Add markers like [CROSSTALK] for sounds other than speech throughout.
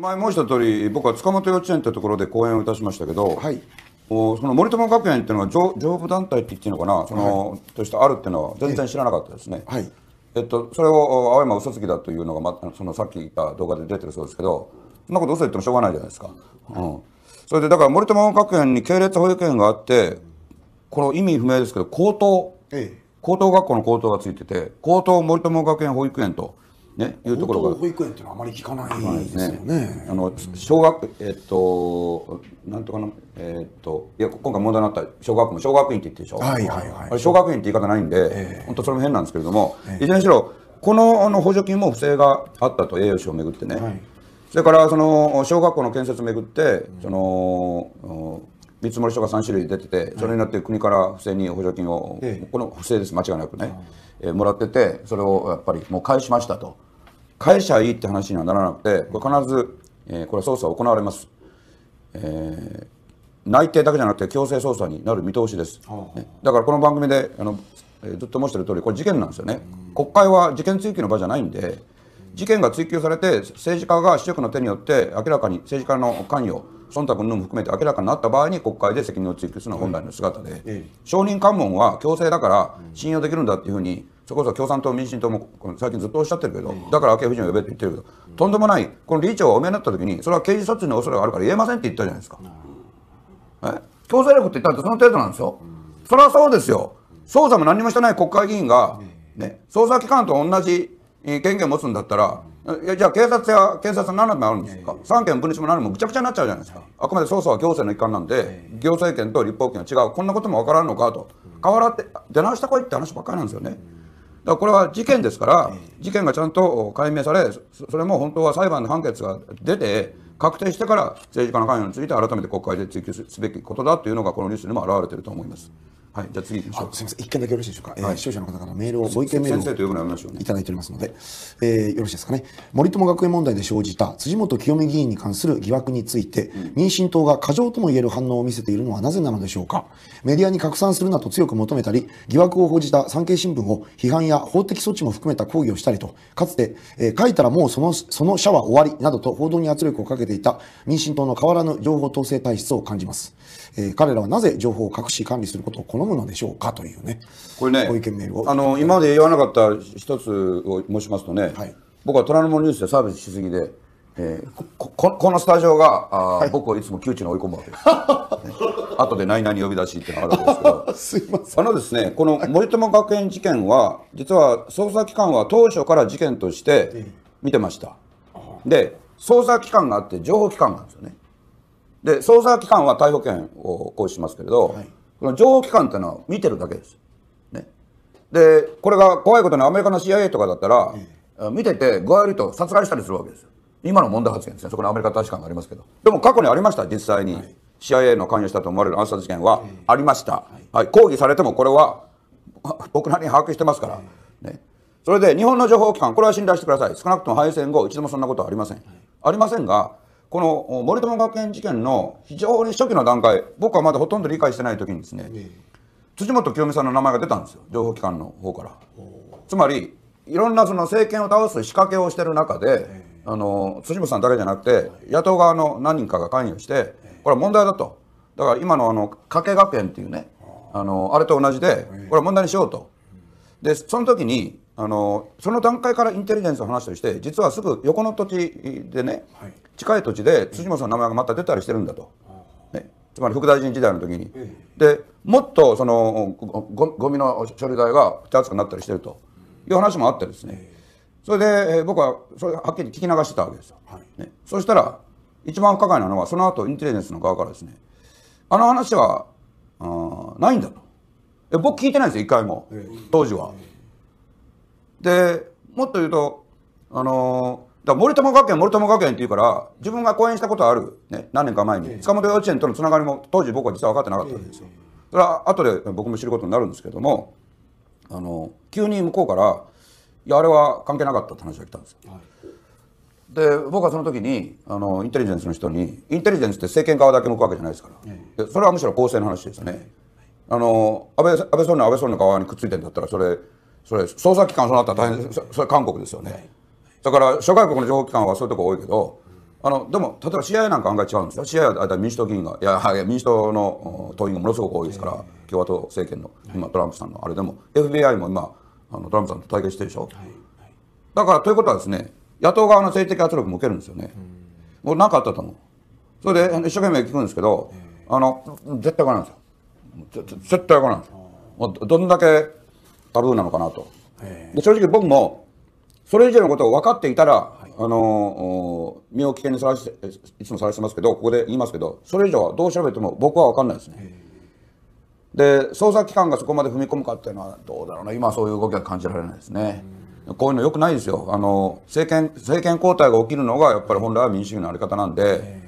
前申した通り、僕は塚本幼稚園というところで講演をいたしましたけど、はい、おその森友学園っていうのは上、上部団体って言っていいのかな、その、はい、としてあるっていうのは全然知らなかったですね。え、はいえっと、それを青山嘘つきだというのが、ま、そのさっき言った動画で出てるそうですけど、そんなこと嘘言ってもしょうがないじゃないですか。うん、それでだから森友学園に系列保育園があって、この意味不明ですけど、高等、ええ、高等学校の高等がついてて、高等森友学園保育園と。ね、いうところが保育園っていうのはあまり聞かないですよね。ねあの小学えっとなんとかのえっといや今回問題になった小学校も小学院って言ってるでしょ。はいはいはい。小学院って言い方ないんで、えー、本当それも変なんですけれども、えー、いずれにしろこのあの補助金も不正があったと栄養士をめぐってね。はい、それからその小学校の建設をめぐってその。うん見積もり書が3種類出ててそれになって国から不正に補助金を、この不正です間違いなくね、えー、もらっててそれをやっぱりもう返しましたと返しゃいいって話にはならなくてこれ必ず、えー、これ捜査行われます、えー、内定だけじゃなくて強制捜査になる見通しです、ね、だからこの番組であの、えー、ずっと申してる通りこれ事件なんですよね、国会は事件追及の場じゃないんで事件が追及されて政治家が主職の手によって明らかに政治家の関与忖度の含めて明らかになった場合に国会で責任を追及するのが本来の姿で、承認喚問は強制だから信用できるんだっていうふうにそこそ共産党、民進党も最近ずっとおっしゃってるけど、だから昭恵夫人を呼べって言ってるけど、とんでもない、この理事長がお見えになったときに、それは刑事追の恐れがあるから言えませんって言ったじゃないですか。え強制力って言ったってその程度なんですよ。それはそうですよ。捜査も何もしてない国会議員が、ね、捜査機関と同じ権限を持つんだったら、じゃあ警察や検察は7もあるんですか、三権分立も何もぐちゃぐちゃになっちゃうじゃないですか、あくまで捜査は行政の一環なんで、行政権と立法権は違うこんなこともわからんのかと変わらって出直してこいって話ばっかりなんですよね。だからこれは事件ですから、事件がちゃんと解明され、それも本当は裁判の判決が出て、確定してから政治家の関与について改めて国会で追及すべきことだというのが、このニュースにも表れていると思います。はい、じゃあ次行きましょう。すみません、一件だけよろしいでしょうか。えはい、視聴者の方からメールを、もう一回メールを、いただいておりますので、えー、よろしいですかね。森友学園問題で生じた辻元清美議員に関する疑惑について、うん、民進党が過剰とも言える反応を見せているのはなぜなのでしょうか。メディアに拡散するなと強く求めたり、疑惑を報じた産経新聞を批判や法的措置も含めた抗議をしたりと、かつて、えー、書いたらもうその、そのシは終わりなどと報道に圧力をかけていた民進党の変わらぬ情報統制体質を感じます。えー、彼らはなぜ情報を隠し管理することを好むのでしょうかというね、これね、あの今まで言わなかった一つを申しますとね、はい、僕は虎ノ門ニュースでサービスしすぎで、えー、ここのスタジオがあ、はい、僕をいつも窮地に追い込むわけです。後で何々呼び出しっていうのがあるわけですけど [LAUGHS] すあのですねこの森友学園事件は実は捜査機関は当初から事件として見てました、で捜査機関があって情報機関なんですよねで捜査機関は逮捕権を行使しますけれど、はいの情報機関っていうのは見てるだけです。ね。で、これが怖いことにアメリカの CIA とかだったら、見てて具合悪いと殺害したりするわけですよ。今の問題発言ですね。そこにアメリカ大使館がありますけど。でも過去にありました、実際に。CIA の関与したと思われる暗殺事件はありました、はい、抗議されてもこれは [LAUGHS] 僕なりに把握してますから、ね、それで日本の情報機関これは信頼してください少なくとも敗戦後一度もそんなことはありません、ありませんがこの森友学園事件の非常に初期の段階、僕はまだほとんど理解してない時にですね、ね辻元清美さんの名前が出たんですよ、情報機関の方から。つまり、いろんなその政権を倒す仕掛けをしてる中で、あの辻元さんだけじゃなくて、野党側の何人かが関与して、これは問題だと。だから今のあの加計学園っていうね、あのあれと同じで、これは問題にしようと。で、その時に、あのその段階からインテリジェンスの話として実はすぐ横の土地でね、はい、近い土地で辻元の名前がまた出たりしてるんだと、ね、つまり副大臣時代の時に、でもっとそのゴミの処理代が手厚くなったりしてるという話もあってですね、それで僕はそれはっきり聞き流してたわけですよ、はいね、そしたら一番不可解なのはその後インテリジェンスの側からですねあの話はあないんだと僕聞いてないんですよ一回も当時は。で、もっと言うと、あのー、だ森友学園、森友学園って言うから、自分が講演したことある、ね、何年か前に、塚本幼稚園とのつながりも当時僕は実は分かってなかったんですよ。それは後で僕も知ることになるんですけども、あの急に向こうから「いやあれは関係なかった」って話が来たんですよ。はい、で僕はその時にあのインテリジェンスの人にインテリジェンスって政権側だけ向くわけじゃないですから、ええ、それはむしろ公正の話ですね、はいあの安倍安倍総理の安倍総理の側にくっついてんだったらそれそれ捜査機関そうなったら大変それ韓国ですよね、だから諸外国の情報機関はそういうとこ多いけどあのでも例えば CIA なんか案外違うんですよ CIA は民主党議員がいやいや民主党の党員がものすごく多いですから、共和党政権の今トランプさんのあれでも FBI も今あのトランプさんと対決してるでしょ、だからということはですね野党側の政治的圧力も受けるんですよね、もう何かあったと思うそれで一生懸命聞くんですけど、あの絶対らないんですよ絶対らないんですよどんだけタブーなのかなと。で正直僕も、それ以上のことを分かっていたら、はい、あの身を危険にさらして、いつもさらしてますけど、ここで言いますけど、それ以上はどう調べても僕は分かんないですね。で、捜査機関がそこまで踏み込むかっていうのは、どうだろうな、今そういう動きは感じられないですね。こういうのよくないですよ。あの政権政権交代が起きるのがやっぱり本来は民主主義のあり方なんで、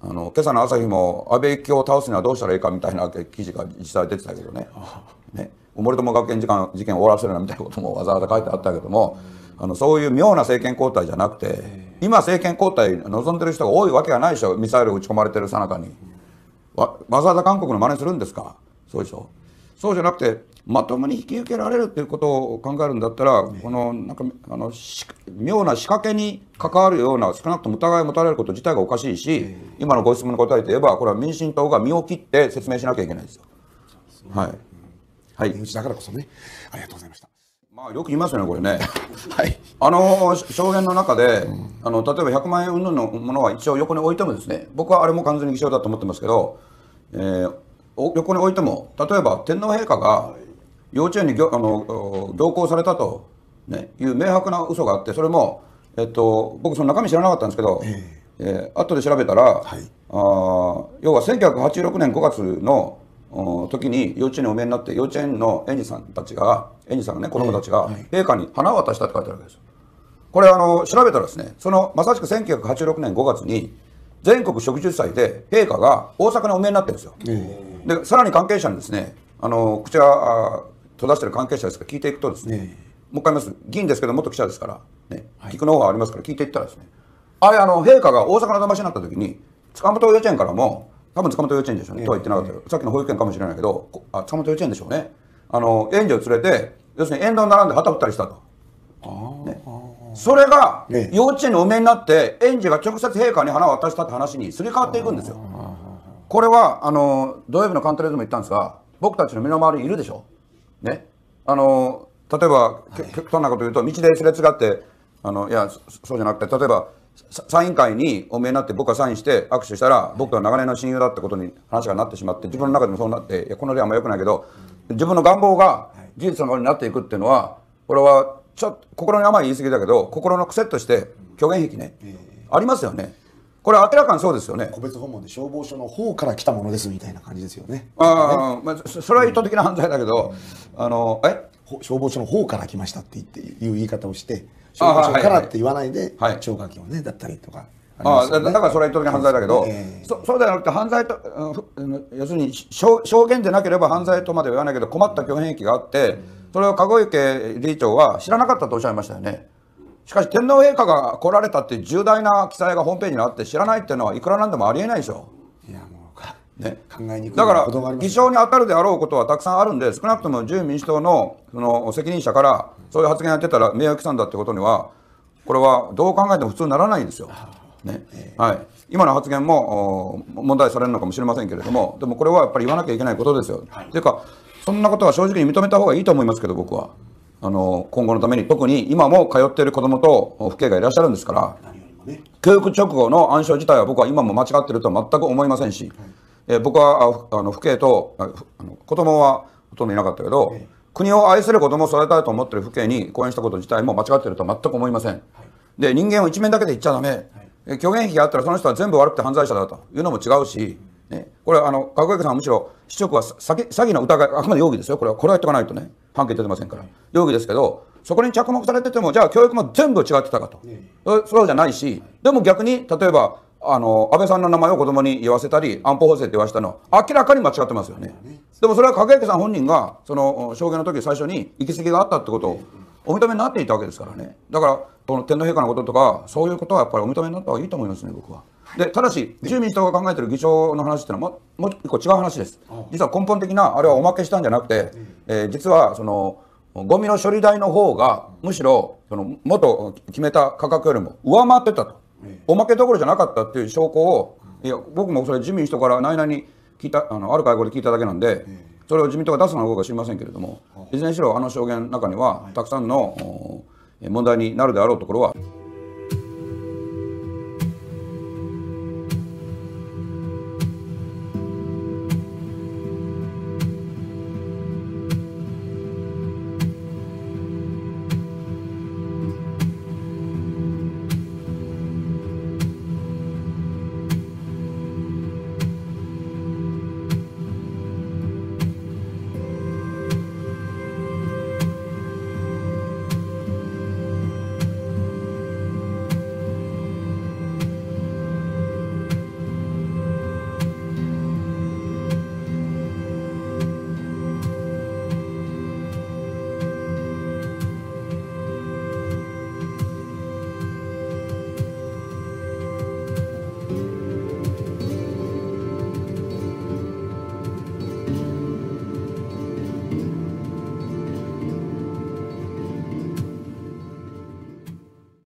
あの今朝の朝日も安倍一強を倒すにはどうしたらいいかみたいな記事が実際出てたけどね。ね森友学園事件事件を終わらせるなみたいなこともわざわざ書いてあったけどもあのそういう妙な政権交代じゃなくて今政権交代望んでる人が多いわけがないでしょミサイル撃ち込まれてるさなかにわざわざ韓国の真似するんですかそうでしょそうじゃなくてまともに引き受けられるっていうことを考えるんだったらこのなんかあの妙な仕掛けに関わるような少なくとも疑いを持たれること自体がおかしいし今のご質問の答えといえばこれは民進党が身を切って説明しなきゃいけないですよ。はいはい、身内だからこそねありがとうございました。まあ、よく言いますよね、これね。[LAUGHS] はい、あの証言の中で、うん、あの例えば100万円云々のものは一応横に置いてもですね、僕はあれも完全に偽証だと思ってますけど、えー、横に置いても、例えば天皇陛下が幼稚園にあの同行されたと、ね、いう明白な嘘があって、それも、えっと、僕、その中身知らなかったんですけど、えーえー、後で調べたら、はい、あ要は1986年5月の時に幼稚園にお見えになって幼稚園の園児さんたちが園児さんがね子供たちが陛下に花を渡したって書いてあるわけですよこれあの調べたらですねそのまさしく1986年5月に全国植樹祭で陛下が大阪にお見えになってるんですよ、でさらに関係者にですねあの口は閉ざしてる関係者ですから聞いていくとですね、もう一回言います議員ですけど元記者ですから、ね聞くのがありますから聞いていったらですねあれあの陛下が大阪の魂になった時に塚本幼稚園からも多分塚本幼稚園でしょうね、とは言ってなかったよ、さっきの保育園かもしれないけどあ塚本幼稚園でしょうねあの園児を連れて要するに沿道に並んで旗振ったりしたと。ね、それが幼稚園のお見になって園児が直接陛下に花を渡したって話にすり替わっていくんですよ。これはあの土曜日のカントレーでも言ったんですが僕たちの身の回りにいるでしょ。ね、あの例えば、はい、極端なこと言うと道ですれ違ってあのいやそうじゃなくて例えばサイン会にお見えになって僕がサインして握手したら僕とは長年の親友だってことに話がなってしまって自分の中でもそうなっていやこの例はあんまよくないけど自分の願望が事実のものになっていくっていうのはこれはちょっと心に甘い言い過ぎだけど心の癖として虚言癖ね、ありますよね。これ明らかにそうですよね。個別訪問で消防署の方から来たものですみたいな感じですよね。ああ、まあ、それは意図的な犯罪だけど、あの、え、消防署の方から来ましたって言っていう言い方をして消防署からって言わないで聴覚器をねだったりとか。あ、ね、だからそれは的に犯罪だけど、えー、そそうではなくて犯罪と、うん、要するに証言でなければ犯罪とまでは言わないけど困った虚変益があって、それを籠池理事長は知らなかったとおっしゃいましたよね。しかし天皇陛下が来られたっていう重大な記載がホームページにあって知らないっていうのはいくらなんでもありえないでしょ。ね、考えにくいだから、偽証に当たるであろうことはたくさんあるんで、少なくとも自由民主党のその責任者から、そういう発言やってたら名誉毀損だってことには、これはどう考えても普通にならないんですよ。ねはい、今の発言も問題されるのかもしれませんけれども、でもこれはやっぱり言わなきゃいけないことですよ。とい、ていうか、そんなことは正直に認めた方がいいと思いますけど、僕は。あの今後のために、特に今も通っている子どもと父兄がいらっしゃるんですから、ね、教育直後の暗証自体は僕は今も間違っていると全く思いませんし。はいえー、僕はあの父兄とあの子供はほとんどいなかったけど、え国を愛する子供を育てたいと思ってる父兄に講演したこと自体も間違ってるとは全く思いません、はい、で人間を一面だけで言っちゃだめ、はい、虚言癖があったらその人は全部悪くて犯罪者だというのも違うし、ね、これあのかぐさんはむしろ市長は詐欺の疑いあくまで容疑ですよこれはこれはやっておかないとね判決出てませんから、はい、容疑ですけどそこに着目されててもじゃあ教育も全部違ってたかと、えそうじゃないし、でも逆に例えばあの、安倍さんの名前を子供に言わせたり、安保法制って言わせたのは明らかに間違ってますよね。でもそれは掛池さん本人が、その、証言の時最初に行き過ぎがあったってことをお認めになっていたわけですからね。だから、この天皇陛下のこととか、そういうことはやっぱりお認めになった方がいいと思いますね、僕は。で、ただし、自由民主党が考えてる議長の話っていうのはも、もう一個違う話です。実は根本的な、あれはおまけしたんじゃなくて、えー、実は、その、ゴミの処理代の方が、むしろ、その、元決めた価格よりも上回ってたと。おまけどころじゃなかったっていう証拠をいや僕もそれ自民人から何々聞いたあのある会合で聞いただけなんで。それを自民党が出すのかどうか知りませんけれども、いずれにしろあの証言の中には、たくさんの問題になるであろうところは。